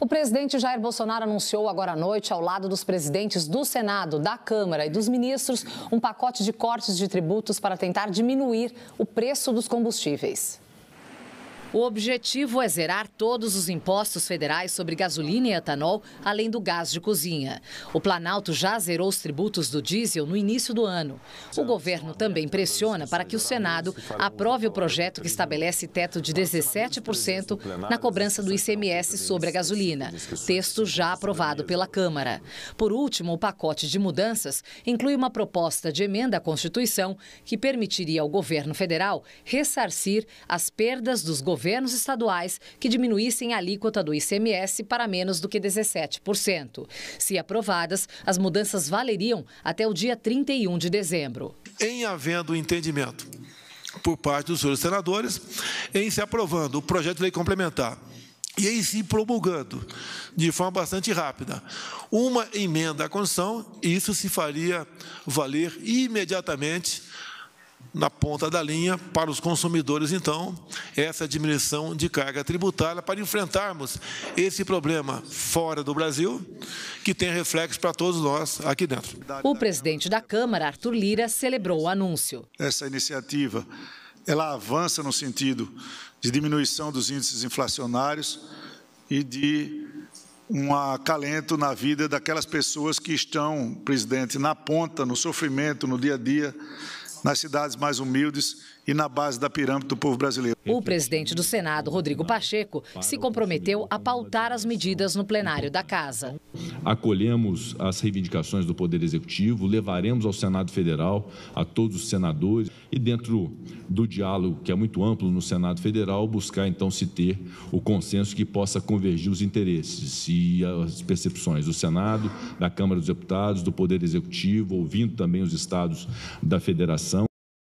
O presidente Jair Bolsonaro anunciou agora à noite, ao lado dos presidentes do Senado, da Câmara e dos ministros, um pacote de cortes de tributos para tentar diminuir o preço dos combustíveis. O objetivo é zerar todos os impostos federais sobre gasolina e etanol, além do gás de cozinha. O Planalto já zerou os tributos do diesel no início do ano. O governo também pressiona para que o Senado aprove o projeto que estabelece teto de 17% na cobrança do ICMS sobre a gasolina, texto já aprovado pela Câmara. Por último, o pacote de mudanças inclui uma proposta de emenda à Constituição que permitiria ao governo federal ressarcir as perdas dos governos governos estaduais que diminuíssem a alíquota do ICMS para menos do que 17%. Se aprovadas, as mudanças valeriam até o dia 31 de dezembro. Em havendo entendimento por parte dos senhores senadores, em se aprovando o projeto de lei complementar e em se promulgando de forma bastante rápida uma emenda à Constituição, isso se faria valer imediatamente na ponta da linha para os consumidores, então, essa diminuição de carga tributária para enfrentarmos esse problema fora do Brasil, que tem reflexo para todos nós aqui dentro. O presidente da Câmara, Arthur Lira, celebrou o anúncio. Essa iniciativa ela avança no sentido de diminuição dos índices inflacionários e de um acalento na vida daquelas pessoas que estão, presidente, na ponta, no sofrimento, no dia a dia nas cidades mais humildes e na base da pirâmide do povo brasileiro. O presidente do Senado, Rodrigo Pacheco, se comprometeu a pautar as medidas no plenário da Casa acolhemos as reivindicações do Poder Executivo, levaremos ao Senado Federal, a todos os senadores, e dentro do diálogo, que é muito amplo no Senado Federal, buscar então se ter o consenso que possa convergir os interesses e as percepções do Senado, da Câmara dos Deputados, do Poder Executivo, ouvindo também os estados da Federação.